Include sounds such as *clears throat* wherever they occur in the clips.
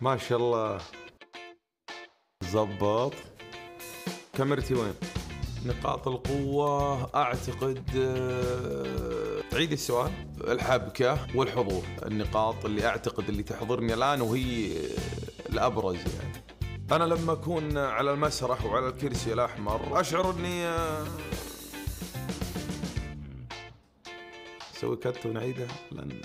ما شاء الله زبط كاميرتي وين؟ نقاط القوة اعتقد آه، عيد السؤال الحبكة والحضور النقاط اللي اعتقد اللي تحضرني الان وهي آه، الابرز يعني انا لما اكون على المسرح وعلى الكرسي الاحمر اشعر اني آه، سوي كت ونعيدها لان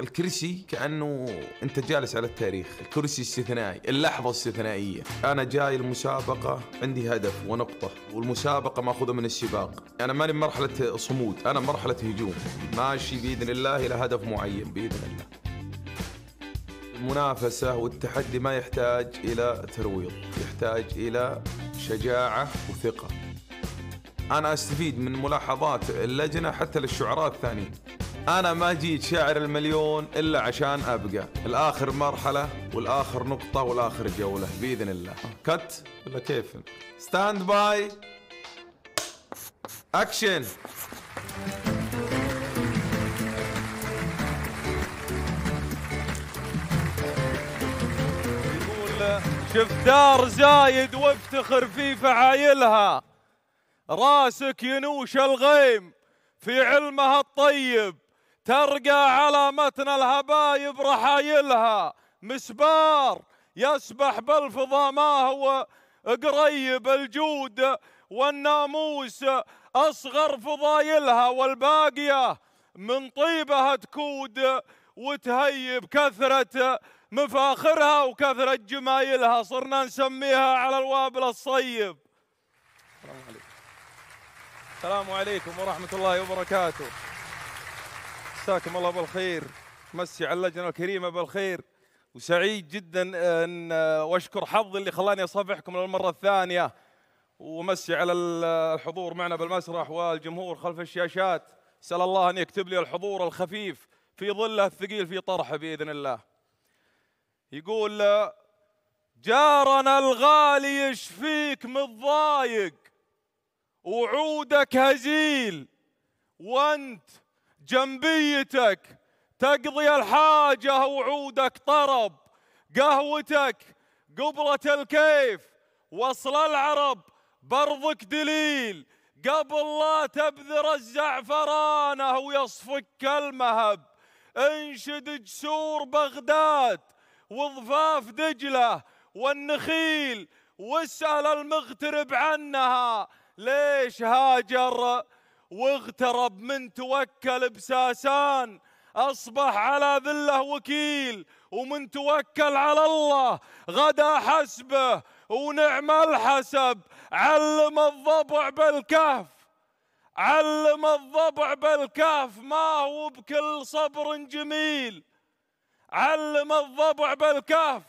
الكرسي كانه انت جالس على التاريخ الكرسي استثنائي اللحظه استثنائيه انا جاي المسابقه عندي هدف ونقطه والمسابقه ماخوذه من السباق انا ماني مرحله صمود انا مرحله هجوم ماشي باذن الله الى هدف معين باذن الله المنافسة والتحدي ما يحتاج إلى ترويض يحتاج إلى شجاعة وثقة انا استفيد من ملاحظات اللجنه حتى للشعراء الثانيين انا ما جيت شاعر المليون الا عشان ابقى الاخر مرحله والاخر نقطه والاخر جوله باذن الله كت ولا كيف ستاند باي اكشن شفت دار زايد وافتخر في فعايلها راسك ينوش الغيم في علمها الطيب ترقى على متن الهبايب رحايلها مسبار يسبح بالفضا ما هو قريب الجود والناموس أصغر فضايلها والباقية من طيبها تكود وتهيب كثرة مفاخرها وكثرة جمايلها صرنا نسميها على الوابل الصيب السلام عليكم السلام عليكم ورحمة الله وبركاته مساكم الله بالخير مسي على اللجنة الكريمة بالخير وسعيد جدا آه، ان آه، واشكر حظي اللي خلاني اصافحكم للمرة الثانية ومسي على آه، الحضور معنا بالمسرح والجمهور خلف الشاشات سأل الله ان يكتب لي الحضور الخفيف في ظله الثقيل في طرحه باذن الله يقول جارنا الغالي يشفيك متضايق وعودك هزيل وانت جنبيتك تقضي الحاجه وعودك طرب قهوتك قبره الكيف وصل العرب برضك دليل قبل لا تبذر الزعفرانه ويصفك المهب انشد جسور بغداد وضفاف دجله والنخيل واسال المغترب عنها ليش هاجر واغترب من توكل بساسان أصبح على ذله وكيل ومن توكل على الله غدا حسبه ونعم الحسب علم الضبع بالكهف علم الضبع بالكهف ما هو بكل صبر جميل علم الضبع بالكهف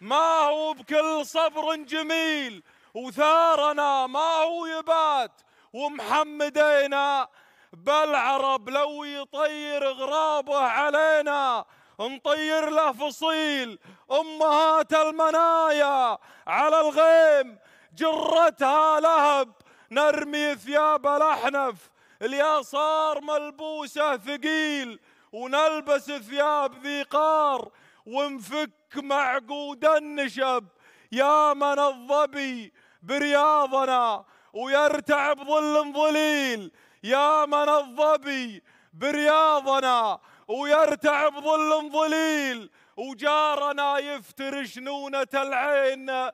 ما هو بكل صبر جميل وثارنا ما هو يبات ومحمدينا بالعرب لو يطير غرابه علينا نطير له فصيل امهات المنايا على الغيم جرتها لهب نرمي ثياب الاحنف اللي صار ملبوسه ثقيل ونلبس ثياب ذي قار ونفك معقود النشب يا من الظبي برياضنا ويرتعب ظل ظليل يا من الظبي برياضنا ويرتعب ظل ظليل وجارنا يفتر نونة العين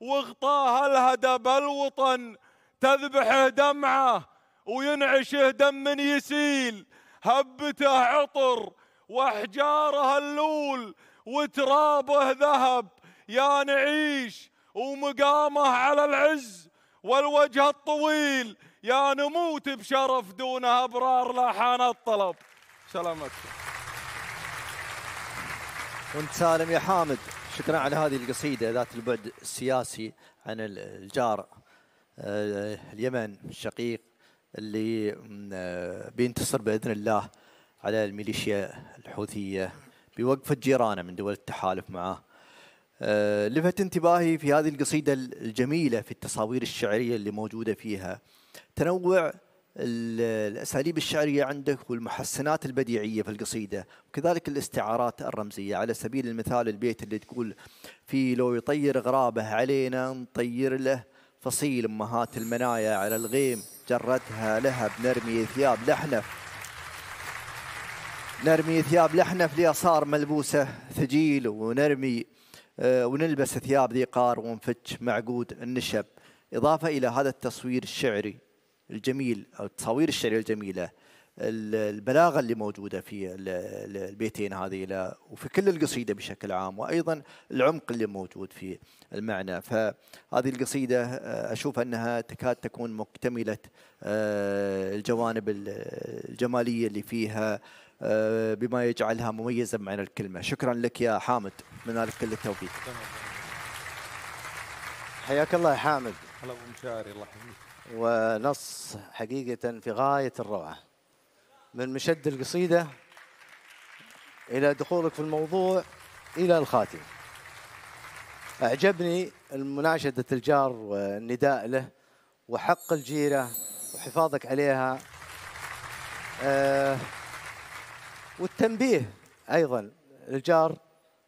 وغطاها الهدب الوطن تذبحه دمعه وينعشه دم يسيل هبته عطر واحجاره اللول وترابه ذهب يا نعيش ومقامه على العز والوجه الطويل يا نموت بشرف دون أبرار لا حان الطلب سلامتك وانت سالم يا حامد شكرا على هذه القصيدة ذات البعد السياسي عن الجار آه، اليمن الشقيق اللي آه، بينتصر بإذن الله على الميليشيا الحوثية بوقفة جيرانه من دول التحالف معه آه، لفت انتباهي في هذه القصيدة الجميلة في التصاوير الشعرية اللي موجودة فيها تنوع الأساليب الشعرية عندك والمحسنات البديعية في القصيدة وكذلك الاستعارات الرمزية على سبيل المثال البيت اللي تقول في لو يطير غرابه علينا نطير له فصيل أمهات المنايا على الغيم جرتها لها بنرمي ثياب لحنف نرمي ثياب لحنف ليصار ملبوسة ثجيل ونرمي آه، ونلبس ثياب ذي قار ونفتش معقود النشب إضافة إلى هذا التصوير الشعري الجميل أو التصاوير الشعرية الجميلة البلاغة اللي موجودة في البيتين هذه وفي كل القصيدة بشكل عام وأيضا العمق اللي موجود في المعنى فهذه القصيدة آه، أشوف أنها تكاد تكون مكتملة آه، الجوانب الجمالية اللي فيها آه، بما يجعلها مميزة بمعنى الكلمة شكرا لك يا حامد من كل التوفيق حياك الله يا حامد هلا ابو مشاري الله يحييك ونص حقيقة في غاية الروعة من مشد القصيدة إلى دخولك في الموضوع إلى الخاتم أعجبني مناشدة الجار والنداء له وحق الجيرة وحفاظك عليها أه والتنبيه أيضا الجار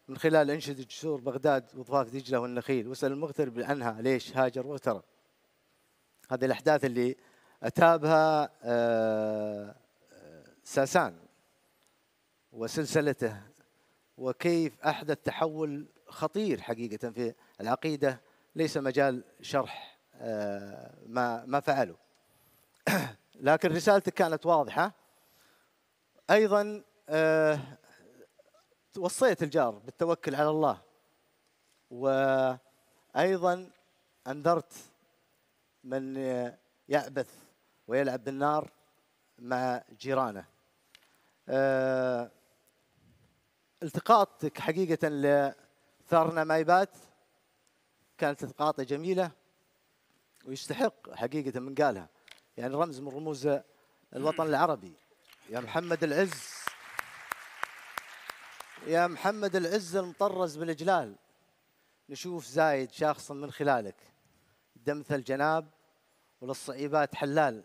من خلال أنشد جسور بغداد وضفاف دجلة والنخيل واسأل المغترب عنها ليش هاجر واغترب هذه الأحداث اللي أتابها آه، ساسان وسلسلته وكيف أحدث تحول خطير حقيقة في العقيدة ليس مجال شرح آه، ما ما فعله *clears throat* لكن رسالتك كانت واضحة أيضا أه وصيت الجار بالتوكل على الله وأيضا أنذرت من يعبث ويلعب بالنار مع جيرانه أه التقاطك حقيقة لثارنا مايبات كانت التقاطة جميلة ويستحق حقيقة من قالها يعني رمز من رموز الوطن العربي يا محمد العز يا محمد العز المطرز بالإجلال نشوف زايد شخص من خلالك دمث الجناب وللصعيبات حلال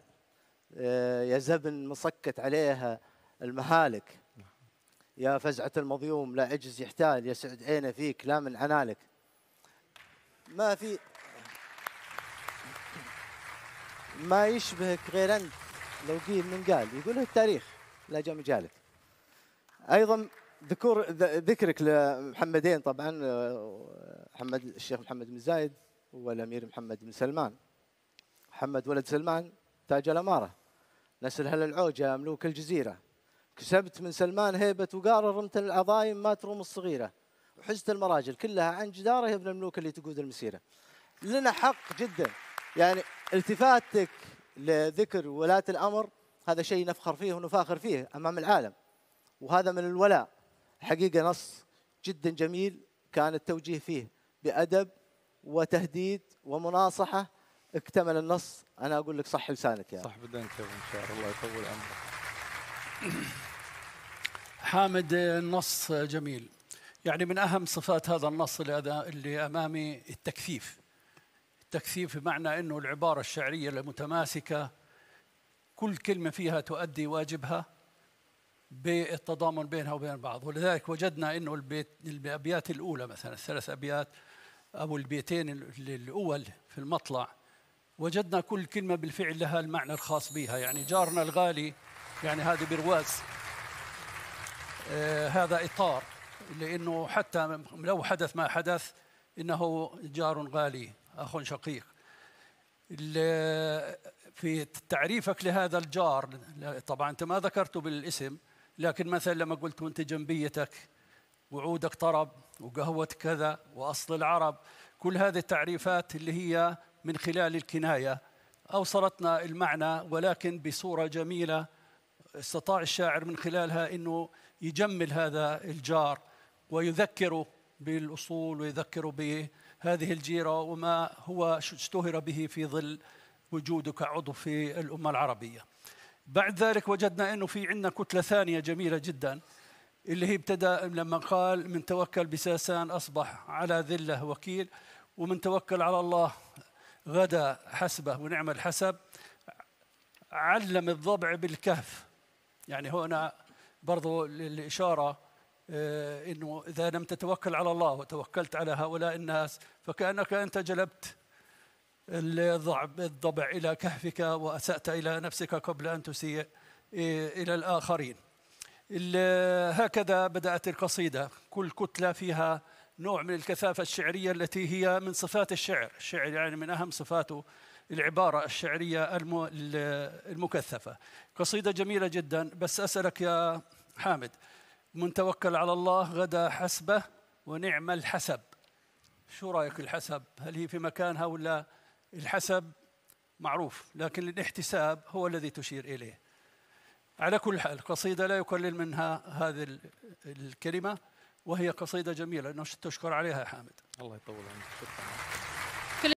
آه، يا زبن مصكت عليها المهالك يا فزعة المظيوم لا عجز يحتال يا سعد عينه فيك لا من عنالك ما في ما يشبهك غير أنت لو قيل من قال يقوله التاريخ لا جا مجالك أيضا ذكور ذكرك لمحمدين طبعا آه، محمد الشيخ محمد بن زايد والامير محمد بن سلمان محمد ولد سلمان تاج الاماره نسل هل العوجه ملوك الجزيره كسبت من سلمان هيبه وقار رمت العظايم ما تروم الصغيره وحزت المراجل كلها عن جداره ابن الملوك اللي تقود المسيره لنا حق جدا يعني التفاتك لذكر ولاة الامر هذا شيء نفخر فيه ونفاخر فيه امام العالم وهذا من الولاء حقيقة نص جدا جميل كان التوجيه فيه بأدب وتهديد ومناصحة اكتمل النص أنا أقول لك صح لسانك يا يعني. صح بدنك يا إن شاء الله يطول عمرك *clears throat* حامد النص جميل يعني من أهم صفات هذا النص اللي أمامي التكثيف التكثيف بمعنى أنه العبارة الشعرية المتماسكة كل كلمة فيها تؤدي واجبها بالتضامن بينها وبين بعض ولذلك وجدنا انه البيت الابيات الاولى مثلا الثلاث ابيات او البيتين الاول في المطلع وجدنا كل كلمه بالفعل لها المعنى الخاص بها يعني جارنا الغالي يعني هذه برواز آه هذا اطار لانه حتى لو حدث ما حدث انه جار غالي اخ شقيق في تعريفك لهذا الجار طبعا انت ما ذكرته بالاسم لكن مثلا لما قلت وانت جنبيتك وعودك طرب وقهوه كذا واصل العرب كل هذه التعريفات اللي هي من خلال الكنايه اوصلتنا المعنى ولكن بصوره جميله استطاع الشاعر من خلالها انه يجمل هذا الجار ويذكره بالاصول ويذكره بهذه الجيره وما هو اشتهر به في ظل وجوده كعضو في الامه العربيه. بعد ذلك وجدنا أنه في عندنا كتلة ثانية جميلة جدا اللي هي ابتدى لما قال من توكل بساسان أصبح على ذلة وكيل ومن توكل على الله غدا حسبه ونعم الحسب علم الضبع بالكهف يعني هنا برضو الإشارة آه، أنه إذا لم تتوكل على الله وتوكلت على هؤلاء الناس فكأنك أنت جلبت الضبع إلى كهفك وأسأت إلى نفسك قبل أن تسيء إلى الآخرين هكذا بدأت القصيدة كل كتلة فيها نوع من الكثافة الشعرية التي هي من صفات الشعر الشعر يعني من أهم صفاته العبارة الشعرية المكثفة قصيدة جميلة جدا بس أسألك يا حامد من توكل على الله غدا حسبه ونعم الحسب شو رأيك الحسب هل هي في مكانها ولا الحسب معروف لكن الاحتساب هو الذي تشير إليه على كل حال قصيدة لا يقلل منها هذه الكلمة وهي قصيدة جميلة تشكر عليها يا حامد الله يطول عمرك